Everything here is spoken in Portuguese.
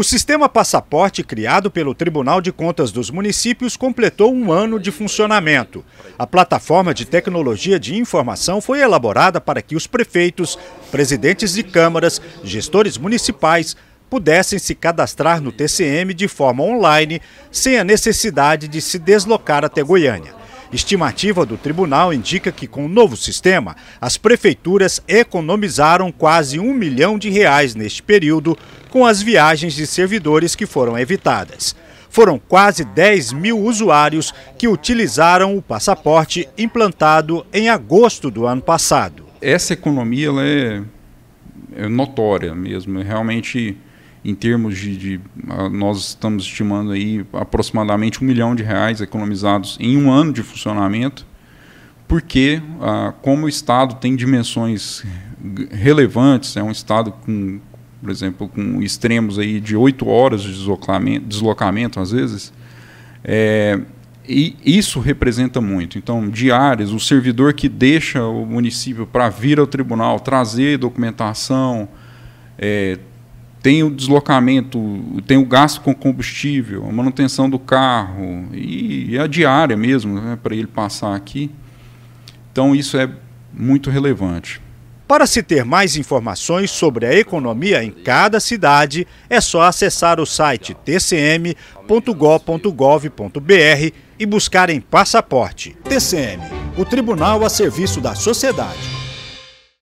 O sistema Passaporte, criado pelo Tribunal de Contas dos Municípios, completou um ano de funcionamento. A plataforma de tecnologia de informação foi elaborada para que os prefeitos, presidentes de câmaras, gestores municipais, pudessem se cadastrar no TCM de forma online, sem a necessidade de se deslocar até Goiânia. Estimativa do tribunal indica que, com o novo sistema, as prefeituras economizaram quase um milhão de reais neste período com as viagens de servidores que foram evitadas. Foram quase 10 mil usuários que utilizaram o passaporte implantado em agosto do ano passado. Essa economia ela é, é notória mesmo, é realmente em termos de, de, nós estamos estimando aí aproximadamente um milhão de reais economizados em um ano de funcionamento, porque ah, como o estado tem dimensões relevantes, é um estado com por exemplo, com extremos aí de 8 horas de deslocamento, deslocamento às vezes, é, e isso representa muito. Então, diárias, o servidor que deixa o município para vir ao tribunal, trazer documentação, é, tem o deslocamento, tem o gasto com combustível, a manutenção do carro e, e é a diária mesmo, né, para ele passar aqui. Então, isso é muito relevante. Para se ter mais informações sobre a economia em cada cidade, é só acessar o site tcm.gov.gov.br e buscar em passaporte. TCM, o tribunal a serviço da sociedade.